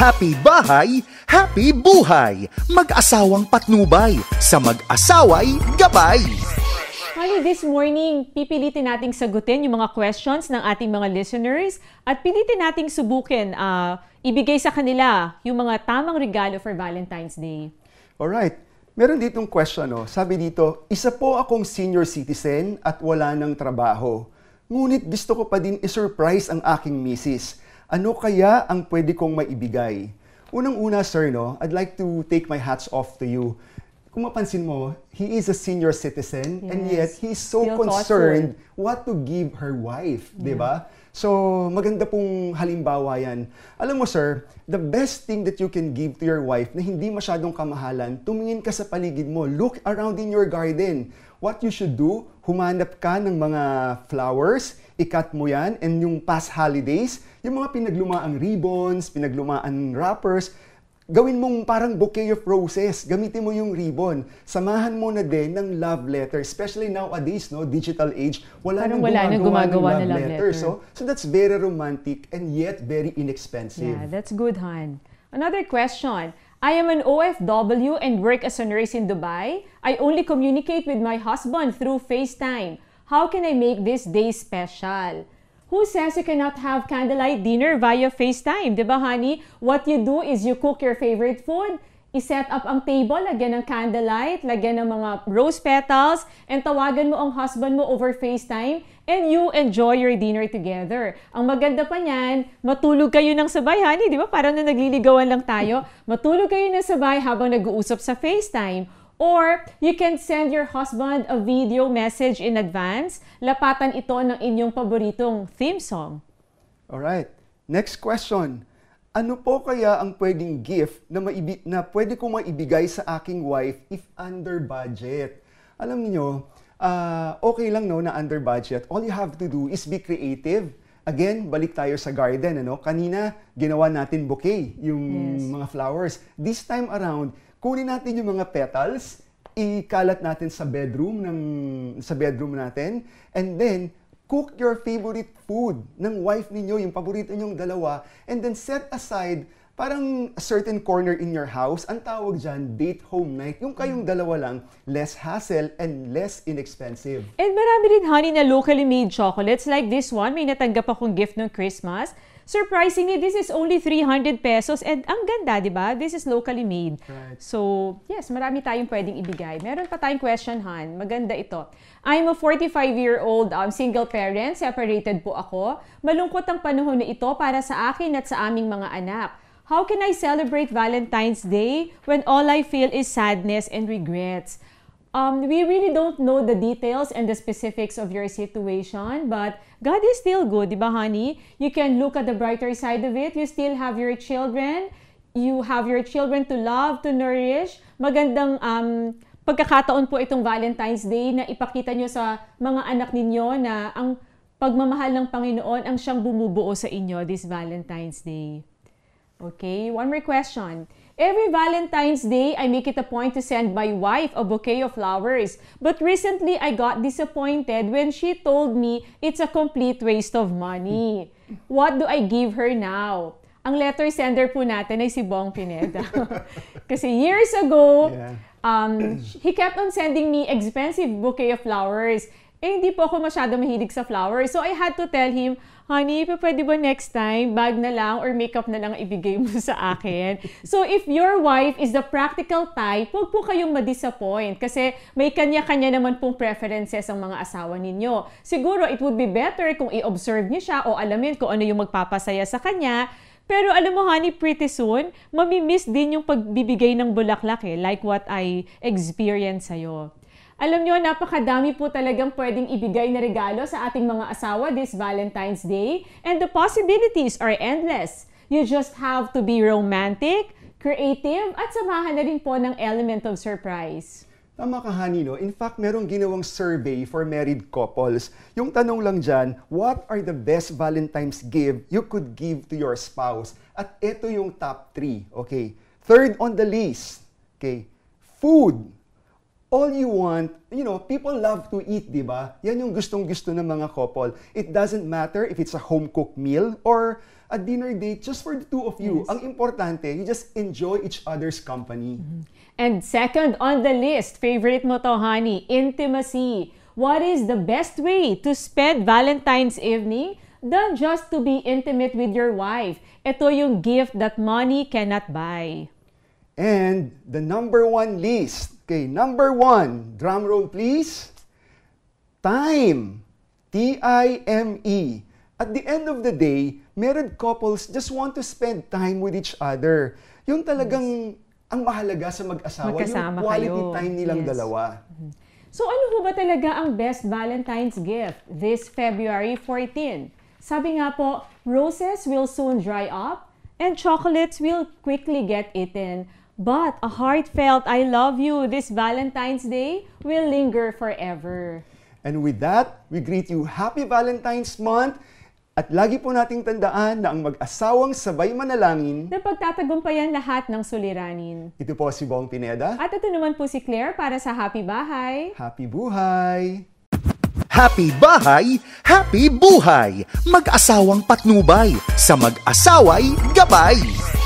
Happy bahay, happy buhay! Mag-asawang patnubay, sa mag-asaway gabay! Honey, this morning, pipilitin nating sagutin yung mga questions ng ating mga listeners at pilitin nating subukin, uh, ibigay sa kanila yung mga tamang regalo for Valentine's Day. Alright, meron ditong question. No? Sabi dito, isa po akong senior citizen at wala ng trabaho. Ngunit gusto ko pa din isurprise ang aking misis. Ano kaya ang pwede kong maibigay? Unang-una, sir, no, I'd like to take my hats off to you. Kung mapansin mo, he is a senior citizen yes. and yet he's so Feel concerned thoughtful. what to give her wife, yeah. 'di ba? So, maganda pong halimbawa 'yan. Alam mo sir, the best thing that you can give to your wife na hindi masyadong kamahalan, tumingin ka sa paligid mo, look around in your garden. What you should do, humanap ka ng mga flowers, ikat mo yan. And yung past holidays, yung mga pinaglumaang ribbons, pinaglumaang wrappers, gawin mong parang bouquet of roses. Gamitin mo yung ribbon. Samahan mo na din ng love letter. Especially nowadays, no, digital age, wala parang nang wala gumagawa, na gumagawa ng love, love letter. letter. So, so that's very romantic and yet very inexpensive. Yeah, that's good, Han. Another question. I am an OFW and work as a nurse in Dubai. I only communicate with my husband through FaceTime. How can I make this day special? Who says you cannot have candlelight dinner via FaceTime? Diba, honey? What you do is you cook your favorite food, i-set up ang table, lagyan ng candlelight, lagyan ng mga rose petals, and tawagan mo ang husband mo over FaceTime, and you enjoy your dinner together. Ang maganda pa niyan, matulog kayo ng sabay, honey, di ba? Parang na nagliligawan lang tayo. Matulog kayo ng sabay habang nag-uusap sa FaceTime Or, you can send your husband a video message in advance. Lapatan ito ng inyong paboritong theme song. Alright. Next question. Ano po kaya ang pwedeng gift na, maibi- na pwede kong maibigay sa aking wife if under budget? Alam niyo, uh, okay lang no na under budget. All you have to do is be creative. Again, balik tayo sa garden. Ano? Kanina, ginawa natin bouquet, yung yes. mga flowers. This time around, kunin natin yung mga petals, ikalat natin sa bedroom ng sa bedroom natin and then cook your favorite food ng wife ninyo, yung paborito ninyong dalawa, and then set aside parang a certain corner in your house, ang tawag dyan, date home night, yung kayong dalawa lang, less hassle and less inexpensive. And marami rin, honey, na locally made chocolates like this one. May natanggap akong gift ng Christmas surprisingly, this is only 300 pesos and ang ganda, di ba? This is locally made. Right. So, yes, marami tayong pwedeng ibigay. Meron pa tayong question, Han. Maganda ito. I'm a 45-year-old um, single parent. Separated po ako. Malungkot ang panahon na ito para sa akin at sa aming mga anak. How can I celebrate Valentine's Day when all I feel is sadness and regrets? Um, we really don't know the details and the specifics of your situation, but God is still good, di ba, honey? You can look at the brighter side of it. You still have your children. You have your children to love, to nourish. Magandang um, pagkakataon po itong Valentine's Day na ipakita nyo sa mga anak ninyo na ang pagmamahal ng Panginoon ang siyang bumubuo sa inyo this Valentine's Day. Okay, one more question. Every Valentine's Day, I make it a point to send my wife a bouquet of flowers. But recently, I got disappointed when she told me it's a complete waste of money. What do I give her now? Ang letter sender po natin ay si Bong Pineda. Kasi years ago, yeah. um, he kept on sending me expensive bouquet of flowers eh hindi po ako masyado mahilig sa flowers. So I had to tell him, honey, pwede ba next time bag na lang or makeup na lang ibigay mo sa akin? so if your wife is the practical type, huwag po kayong ma-disappoint kasi may kanya-kanya naman pong preferences ang mga asawa ninyo. Siguro it would be better kung i-observe niyo siya o alamin kung ano yung magpapasaya sa kanya pero alam mo, honey, pretty soon, mamimiss din yung pagbibigay ng bulaklak eh, like what I experienced sa'yo. Alam nyo, napakadami po talagang pwedeng ibigay na regalo sa ating mga asawa this Valentine's Day. And the possibilities are endless. You just have to be romantic, creative, at samahan na rin po ng element of surprise. Tama ka, Honey, no? In fact, merong ginawang survey for married couples. Yung tanong lang dyan, what are the best Valentine's gift you could give to your spouse? At ito yung top 3, okay? Third on the list, okay? Food all you want, you know, people love to eat, di ba? Yan yung gustong-gusto ng mga couple. It doesn't matter if it's a home-cooked meal or a dinner date just for the two of you. Yes. Ang importante, you just enjoy each other's company. Mm-hmm. And second on the list, favorite mo to, honey, intimacy. What is the best way to spend Valentine's evening? than just to be intimate with your wife. Ito yung gift that money cannot buy. And the number one list Okay, number one, drum roll please. Time, T-I-M-E. At the end of the day, married couples just want to spend time with each other. Yung talagang yes. ang mahalaga sa mag-asawa, Magkasama yung quality kayo. time nilang yes. dalawa. Mm-hmm. So ano ba talaga ang best Valentine's gift this February 14? Sabi nga po, roses will soon dry up and chocolates will quickly get eaten. But a heartfelt I love you this Valentine's Day will linger forever. And with that, we greet you Happy Valentine's Month! At lagi po nating tandaan na ang mag-asawang sabay manalangin na pagtatagumpayan lahat ng suliranin. Ito po si Bong Pineda. At ito naman po si Claire para sa Happy Bahay. Happy Buhay! Happy Bahay! Happy Buhay! Mag-asawang patnubay sa mag-asaway gabay!